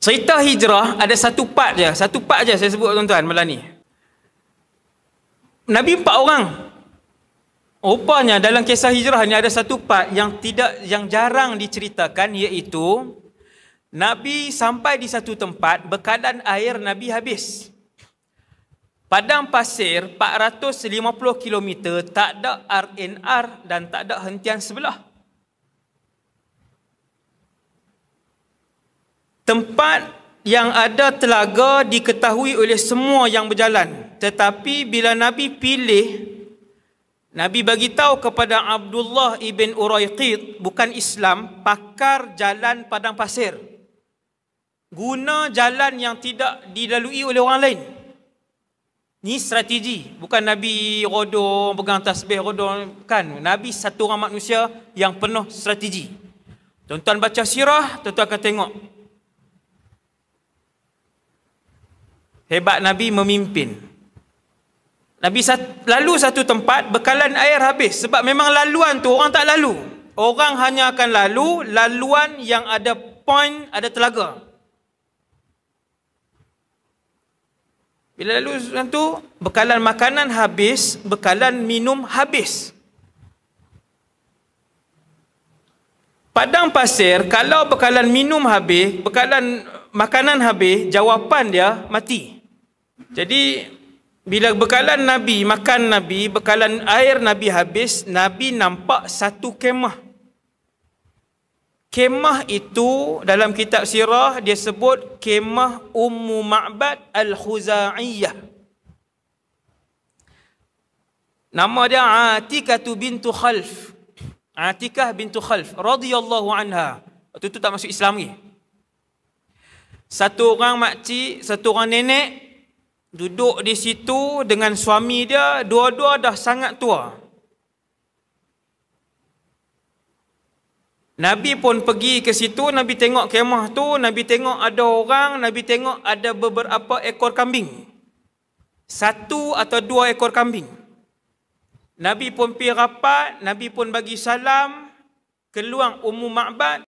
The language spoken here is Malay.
Cerita hijrah ada satu part je. Satu part je saya sebut tuan-tuan malam ni. Nabi empat orang. Rupanya dalam kisah hijrah ni ada satu part yang tidak yang jarang diceritakan iaitu Nabi sampai di satu tempat berkadan air Nabi habis. Padang pasir 450 km tak ada RNR dan tak ada hentian sebelah. Tempat yang ada telaga diketahui oleh semua yang berjalan. Tetapi bila Nabi pilih, Nabi bagi tahu kepada Abdullah ibn Uraiqid, bukan Islam, pakar jalan padang pasir. Guna jalan yang tidak dilalui oleh orang lain. Ini strategi. Bukan Nabi Rodo pegang tasbih Rodo. Bukan. Nabi satu orang manusia yang penuh strategi. Tuan-tuan baca sirah, tuan-tuan akan tengok. hebat Nabi memimpin. Nabi lalu satu tempat, bekalan air habis. Sebab memang laluan tu orang tak lalu. Orang hanya akan lalu laluan yang ada point, ada telaga. Bila lalu tu, bekalan makanan habis, bekalan minum habis. Padang pasir, kalau bekalan minum habis, bekalan makanan habis, jawapan dia mati. Mati. Jadi bila bekalan Nabi, makan Nabi, bekalan air Nabi habis, Nabi nampak satu kemah. Kemah itu dalam kitab sirah dia sebut kemah Ummu Ma'bad Al-Khuza'iyah. Nama dia Atikah bintu Khalf. Atikah bintu Khalf radhiyallahu anha. itu tu tak masuk Islam lagi. Satu orang makcik, satu orang nenek duduk di situ dengan suami dia, dua-dua dah sangat tua. Nabi pun pergi ke situ, Nabi tengok kemah tu, Nabi tengok ada orang, Nabi tengok ada beberapa ekor kambing. Satu atau dua ekor kambing. Nabi pun pergi rapat, Nabi pun bagi salam, keluar umum ma'bad,